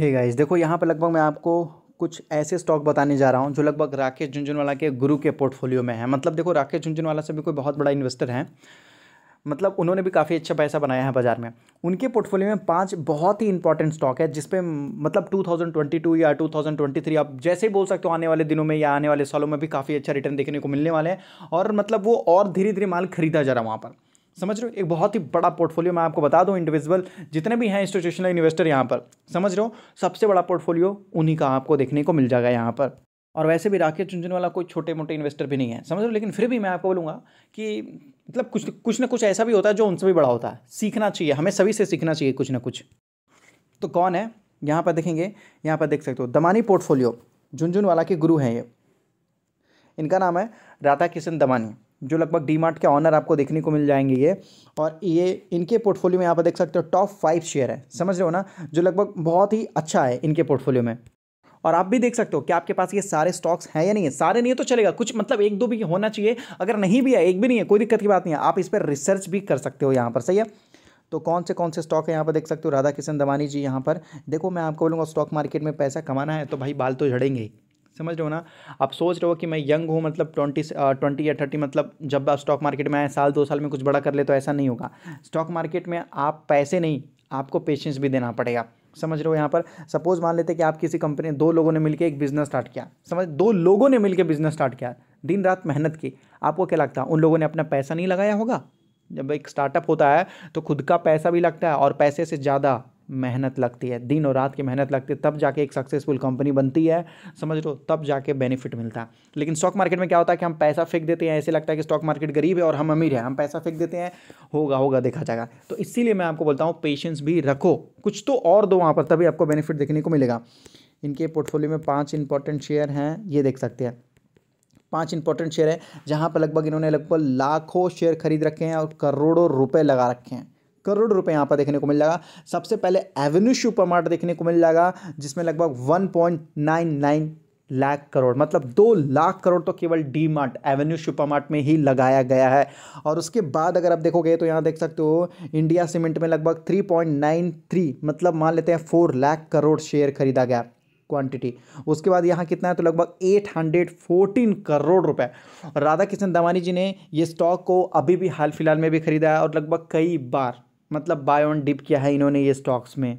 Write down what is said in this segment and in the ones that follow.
hey guys देखो यहाँ पर लगभग मैं आपको कुछ ऐसे स्टॉक बताने जा रहा हूँ जो लगभग राकेश झुंझुनवाला के गुरु के पोर्टफोलियो में है मतलब देखो राकेश झुंझुनवाला से भी कोई बहुत बड़ा इन्वेस्टर है मतलब उन्होंने भी काफ़ी अच्छा पैसा बनाया है बाज़ार में उनके पोर्टफोलियो में पांच बहुत ही इंपॉर्टेंट स्टॉक है जिसपे मतलब 2022 या 2023 आप जैसे ही बोल सकते हो आने वाले दिनों में या आने वाले सालों में भी काफ़ी अच्छा रिटर्न देखने को मिलने वाले हैं और मतलब वो और धीरे धीरे माल खरीदा जा रहा है वहाँ पर समझ रहे हो एक बहुत ही बड़ा पोर्टफोलियो मैं आपको बता दूं इंडिविजुअल जितने भी हैं इंस्टीट्यूशनल इन्वेस्टर यहाँ पर समझ रहे हो सबसे बड़ा पोर्टफोलियो उन्हीं का आपको देखने को मिल जाएगा यहाँ पर और वैसे भी राकेश वाला कोई छोटे मोटे इन्वेस्टर भी नहीं है समझ हो लेकिन फिर भी मैं आपको बोलूँगा कि मतलब कुछ कुछ ना कुछ ऐसा भी होता है जो उनसे भी बड़ा होता है सीखना चाहिए हमें सभी से सीखना चाहिए कुछ ना कुछ तो कौन है यहाँ पर देखेंगे यहाँ पर देख सकते हो दमानी पोर्टफोलियो झुंझुनवाला के गुरु हैं ये इनका नाम है राधा किशन दमानी जो लगभग डी मार्ट के ऑनर आपको देखने को मिल जाएंगे ये और ये इनके पोर्टफोलियो में आप देख सकते हो टॉप फाइव शेयर है समझ रहे हो ना जो लगभग बहुत ही अच्छा है इनके पोर्टफोलियो में और आप भी देख सकते हो कि आपके पास ये सारे स्टॉक्स हैं या नहीं है सारे नहीं है तो चलेगा कुछ मतलब एक दो भी होना चाहिए अगर नहीं भी है एक भी नहीं है कोई दिक्कत की बात नहीं है आप इस पर रिसर्च भी कर सकते हो यहाँ पर सही है तो कौन से कौन से स्टॉक है यहाँ पर देख सकते हो राधा किशन दवानी जी यहाँ पर देखो मैं आपको बोलूँगा स्टॉक मार्केट में पैसा कमाना है तो भाई बाल तो झड़ेंगे ही समझ रहे हो ना आप सोच रहे हो कि मैं यंग हूँ मतलब ट्वेंटी ट्वेंटी या थर्टी मतलब जब आप स्टॉक मार्केट में आए साल दो साल में कुछ बड़ा कर ले तो ऐसा नहीं होगा स्टॉक मार्केट में आप पैसे नहीं आपको पेशेंस भी देना पड़ेगा समझ रहे हो यहाँ पर सपोज मान लेते कि आप किसी कंपनी दो लोगों ने मिलकर एक बिजनेस स्टार्ट किया समझ दो लोगों ने मिलकर बिजनेस स्टार्ट किया दिन रात मेहनत की आपको क्या लगता है उन लोगों ने अपना पैसा नहीं लगाया होगा जब एक स्टार्टअप होता है तो खुद का पैसा भी लगता है और पैसे से ज़्यादा मेहनत लगती है दिन और रात की मेहनत लगती है तब जाके एक सक्सेसफुल कंपनी बनती है समझ लो तब जाके बेनिफिट मिलता है लेकिन स्टॉक मार्केट में क्या होता है कि हम पैसा फेंक देते हैं ऐसे लगता है कि स्टॉक मार्केट गरीब है और हम अमीर हैं हम पैसा फेंक देते हैं होगा होगा देखा जाएगा तो इसीलिए मैं आपको बोलता हूँ पेशेंस भी रखो कुछ तो और दो वहाँ पर तभी आपको बेनिफिट देखने को मिलेगा इनके पोर्टफोलियो में पाँच इंपॉर्टेंट शेयर हैं ये देख सकते हैं पांच इंपॉर्टेंट शेयर हैं जहां पर लगभग इन्होंने लगभग लाखों शेयर खरीद रखे हैं और करोड़ों रुपए लगा रखे हैं करोड़ रुपए यहाँ पर देखने को मिल जाएगा सबसे पहले एवेन्यू सुपर मार्ट देखने को मिल जाएगा जिसमें लगभग one point nine nine lakh crore मतलब दो लाख करोड़ तो केवल D Mart Avenue super mart में ही लगाया गया है और उसके बाद अगर आप देखोगे तो यहाँ देख सकते हो इंडिया सीमेंट में लगभग थ्री पॉइंट नाइन थ्री मतलब मान लेते हैं फोर लाख करोड़ शेयर खरीदा गया क्वांटिटी उसके बाद यहाँ कितना है तो लगभग 814 करोड़ रुपए राधा किशन दमानी जी ने ये स्टॉक को अभी भी हाल फिलहाल में भी खरीदा है और लगभग कई बार मतलब बाय ऑन डिप किया है इन्होंने ये स्टॉक्स में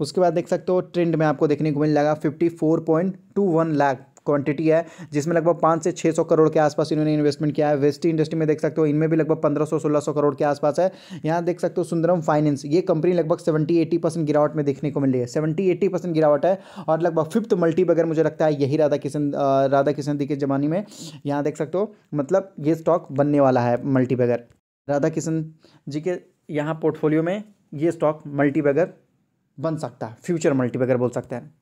उसके बाद देख सकते हो ट्रेंड में आपको देखने को मिल जाएगा fifty four point two one lakh quantity है जिसमें लगभग पाँच से छः सौ करोड़ के आसपास इन्होंने इन्वेस्टमेंट किया है वेस्टी इंडस्ट्री में देख सकते हो इनमें भी लगभग पंद्रह सौ सोलह सौ करोड़ के आसपास है यहाँ देख सकते हो सुंदरम फाइनेंस ये कंपनी लगभग सेवेंटी एटी परसेंट गिरावट में देखने को मिल रही है सेवेंटी एटी परसेंट गिरावट है और लगभग फिफ्थ मल्टी अगर मुझे लगता है यही राधा किशन राधा किशन दी के जमाने में यहाँ देख सकते हो मतलब ये स्टॉक बनने वाला है मल्टी राधा किशन जी के यहाँ पोर्टफोलियो में ये स्टॉक मल्टीबैगर बन सकता है फ्यूचर मल्टीबैगर बोल सकते हैं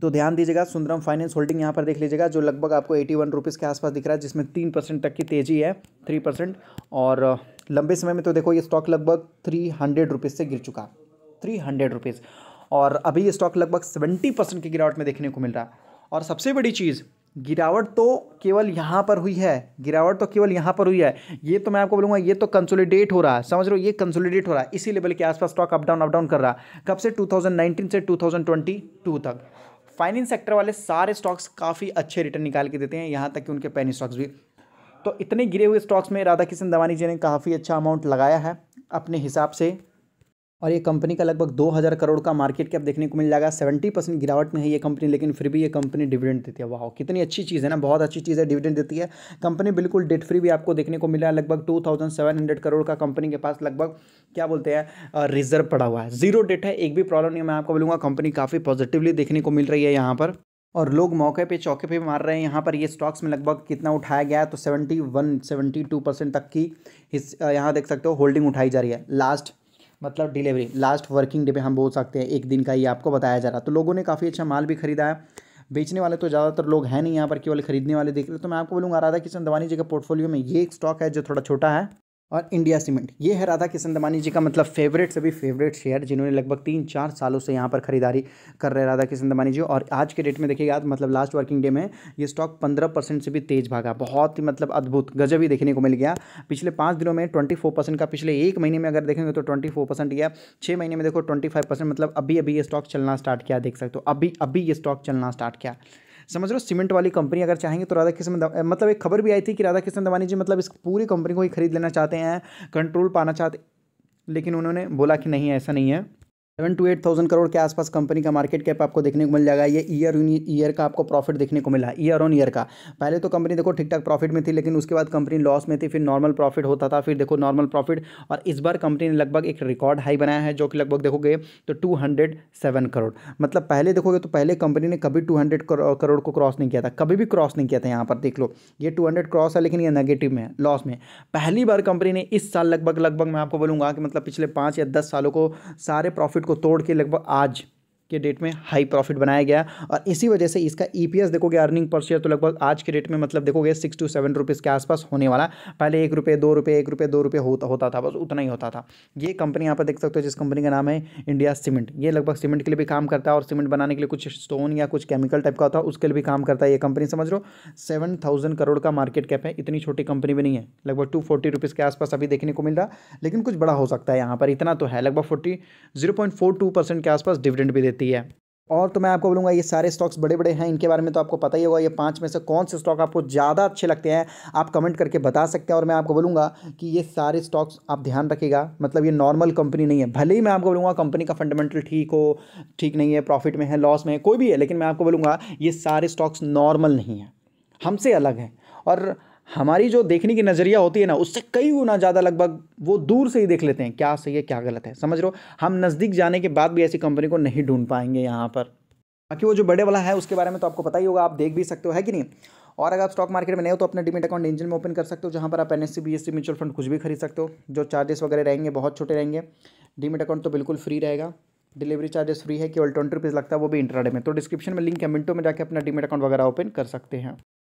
तो ध्यान दीजिएगा सुंदरम फाइनेंस होल्डिंग यहाँ पर देख लीजिएगा जो लगभग आपको एटी वन रुपीज़ के आसपास दिख रहा है जिसमें तीन परसेंट तक की तेज़ी है थ्री परसेंट और लंबे समय में तो देखो ये स्टॉक लगभग थ्री हंड्रेड रुपीज़ से गिर चुका थ्री हंड्रेड रुपीज़ और अभी ये स्टॉक लगभग सेवेंटी परसेंट की गिरावट में देखने को मिल रहा और सबसे बड़ी चीज़ गिरावट तो केवल यहाँ पर हुई है गिरावट तो केवल यहाँ पर हुई है ये तो मैं आपको बोलूँगा ये तो कंसोलिडेट हो रहा है समझ लो ये कंसोलिडेट हो रहा है इसी लेवल के आसपास stock up down up down कर रहा है कब से 2019 से 2022 तक फाइनेंस सेक्टर वाले सारे स्टॉक्स काफ़ी अच्छे रिटर्न निकाल के देते हैं यहाँ तक कि उनके पैनी स्टॉक्स भी तो इतने गिरे हुए स्टॉक्स में राधा किशन दवानी जी ने काफ़ी अच्छा अमाउंट लगाया है अपने हिसाब से और ये कंपनी का लगभग दो हज़ार करोड़ का मार्केट कैप देखने को मिल जाएगा सेवेंटी परसेंट गिरावट में है ये कंपनी लेकिन फिर भी ये कंपनी डिविडेंड देती है वाह कितनी अच्छी चीज़ है ना बहुत अच्छी चीज़ है डिविडेंड देती है कंपनी बिल्कुल डेट फ्री भी आपको देखने को मिला है लगभग two thousand seven hundred crore का कंपनी के पास लगभग क्या बोलते हैं रिजर्व पड़ा हुआ है जीरो डेट है एक भी प्रॉब्लम नहीं मैं आपको बोलूँगा कंपनी काफ़ी पॉजिटिवली देखने को मिल रही है यहाँ पर और लोग मौके पे चौके पे मार रहे हैं यहाँ पर ये स्टॉक्स में लगभग कितना उठाया गया है तो seventy one seventy two percent तक की हिस यहाँ देख सकते हो होल्डिंग उठाई जा रही है लास्ट मतलब डिलीवरी लास्ट वर्किंग डे पे हम बोल सकते हैं एक दिन का ये आपको बताया जा रहा तो लोगों ने काफ़ी अच्छा माल भी खरीदा है बेचने वाले तो ज़्यादातर लोग हैं नहीं यहाँ पर केवल खरीदने वाले देख रहे तो मैं आपको बोलूँगा राधा किशन दवानी जी का पोर्टफोलियो में ये एक स्टॉक है जो थोड़ा छोटा है और इंडिया सीमेंट ये है राधा किशन दमानी जी का मतलब फेवरेट सभी फेवरेट शेयर जिन्होंने लगभग तीन चार सालों से यहाँ पर खरीदारी कर रहे राधा किशन दमानी जी और आज के डेट में देखिएगा मतलब लास्ट वर्किंग डे में ये स्टॉक पंद्रह परसेंट से भी तेज भागा बहुत ही मतलब अद्भुत गजब ही देखने को मिल गया पिछले पाँच दिनों में ट्वेंटी फोर परसेंट का पिछले एक महीने में अगर देखेंगे तो ट्वेंटी फोर परसेंट गया छः महीने में देखो ट्वेंटी फाइव परसेंट मतलब अभी अभी ये स्टॉक चलना स्टार्ट किया देख सकते हो अभी अभी ये स्टॉक चलना स्टार्ट किया समझ लो सीमेंट वाली कंपनी अगर चाहेंगे तो राधा कृष्ण मतलब एक खबर भी आई थी कि राधा कृष्ण दवानी जी मतलब इस पूरी कंपनी को ही खरीद लेना चाहते हैं कंट्रोल पाना चाहते लेकिन उन्होंने बोला कि नहीं ऐसा नहीं है seven two eight thousand crore के आसपास कंपनी का मार्केट कैप आपको देखने को मिल जाएगा ये ईयर ईयर का आपको प्रॉफिट देखने को मिला ईयर ऑन ईयर का पहले तो कंपनी देखो ठीक ठाक प्रॉफिट में थी लेकिन उसके बाद कंपनी लॉस में थी फिर नॉर्मल प्रॉफिट होता था फिर देखो नॉर्मल प्रॉफिट और इस बार कंपनी ने लगभग एक रिकॉर्ड हाई बनाया है जो कि लगभग देखोगे तो टू करोड़ मतलब पहले देखोगे तो पहले कंपनी ने कभी टू करोड़ को क्रॉस नहीं किया था कभी भी क्रॉस नहीं किया था यहाँ पर देख लो ये टू क्रॉस है लेकिन ये नेगेटिव में लॉस में पहली बार कंपनी ने इस साल लगभग लगभग मैं आपको बोलूँगा कि मतलब पिछले पाँच या दस सालों को सारे प्रॉफिट को तोड़ के लगभग आज के डेट में हाई प्रॉफिट बनाया गया और इसी वजह से इसका ई e देखोगे अर्निंग पर शेयर तो लगभग आज के डेट में मतलब देखोगे सिक्स टू सेवन रुपीज़ के आसपास होने वाला पहले एक रुपये दो रुपये एक रुपये दो रुपये होता होता था बस उतना ही होता था ये कंपनी यहाँ पर देख सकते हो जिस कंपनी का नाम है इंडिया सीमेंट ये लगभग सीमेंट के लिए भी काम करता है और सीमेंट बनाने के लिए कुछ स्टोन या कुछ केमिकल टाइप का होता है उसके लिए भी काम करता है ये कंपनी समझ लो सेवन थाउजेंड करोड़ का मार्केट कैप है इतनी छोटी कंपनी भी नहीं है लगभग टू फोर्टी रुपीज़ के आसपास अभी देखने को मिल रहा लेकिन कुछ बड़ा हो सकता है यहाँ पर इतना तो है लगभग forty zero point four two percent के आसपास डिविडेंड भी देती सकती है और तो मैं आपको बोलूँगा ये सारे स्टॉक्स बड़े बड़े हैं इनके बारे में तो आपको पता ही होगा ये पांच में से कौन से स्टॉक आपको ज़्यादा अच्छे लगते हैं आप कमेंट करके बता सकते हैं और मैं आपको बोलूँगा कि ये सारे स्टॉक्स आप ध्यान रखिएगा मतलब ये नॉर्मल कंपनी नहीं है भले ही मैं आपको बोलूँगा कंपनी का फंडामेंटल ठीक हो ठीक नहीं है प्रॉफिट में है लॉस में है कोई भी है लेकिन मैं आपको बोलूँगा ये सारे स्टॉक्स नॉर्मल नहीं है हमसे अलग हैं और हमारी जो देखने की नज़रिया होती है ना उससे कई गुना ज़्यादा लगभग वो दूर से ही देख लेते हैं क्या सही है क्या गलत है समझ लो हम नज़दीक जाने के बाद भी ऐसी कंपनी को नहीं ढूंढ पाएंगे यहाँ पर बाकी वो जो बड़े वाला है उसके बारे में तो आपको पता ही होगा आप देख भी सकते हो है कि नहीं और अगर आप स्टॉक मार्केट में नहीं हो तो अपने डिमिट अकाउंट इंजन में ओपन कर सकते हो जहाँ पर आप एन एस म्यूचुअल फंड कुछ भी खरीद सकते हो जो चार्जेस वगैरह रहेंगे बहुत छोटे रहेंगे डिमिट अकाउंट तो बिल्कुल फ्री रहेगा डिलीवरी चार्जेस फ्री है केवल ट्वेंटी रुपीज़ लगता है वो भी इंटरडे में तो डिस्क्रिप्शन में लिंक है मिनटों में जाकर अपना डिमिट अकाउंट वगैरह ओपन कर सकते हैं